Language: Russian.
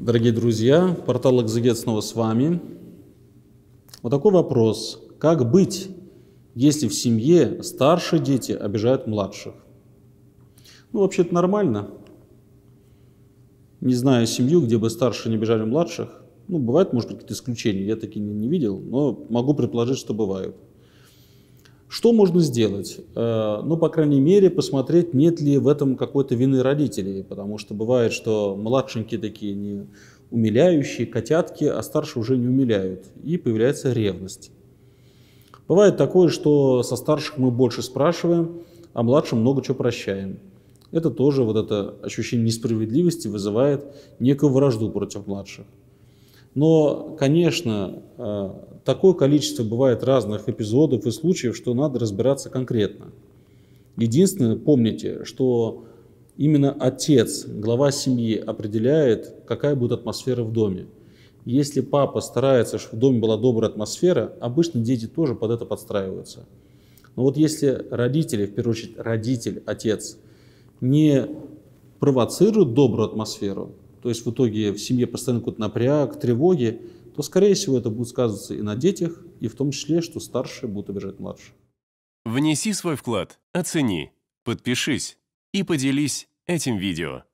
Дорогие друзья, портал «Экзегет» снова с вами. Вот такой вопрос. Как быть, если в семье старшие дети обижают младших? Ну, вообще-то нормально. Не знаю семью, где бы старшие не обижали младших. Ну, бывает, может быть, какие-то исключения, я такие не видел, но могу предположить, что бывают. Что можно сделать? Э, ну, по крайней мере, посмотреть, нет ли в этом какой-то вины родителей, потому что бывает, что младшенькие такие не умиляющие котятки, а старше уже не умиляют, и появляется ревность. Бывает такое, что со старших мы больше спрашиваем, а младшим много чего прощаем. Это тоже вот это ощущение несправедливости вызывает некую вражду против младших. Но, конечно, э, такое количество бывает разных эпизодов и случаев, что надо разбираться конкретно. Единственное, помните, что именно отец, глава семьи, определяет, какая будет атмосфера в доме. Если папа старается, чтобы в доме была добрая атмосфера, обычно дети тоже под это подстраиваются. Но вот если родители, в первую очередь родитель, отец, не провоцируют добрую атмосферу, то есть в итоге в семье постоянно какой-то напряг, тревоги, то, скорее всего, это будет сказываться и на детях, и в том числе, что старшие будут обижать младше. Внеси свой вклад, оцени, подпишись и поделись этим видео.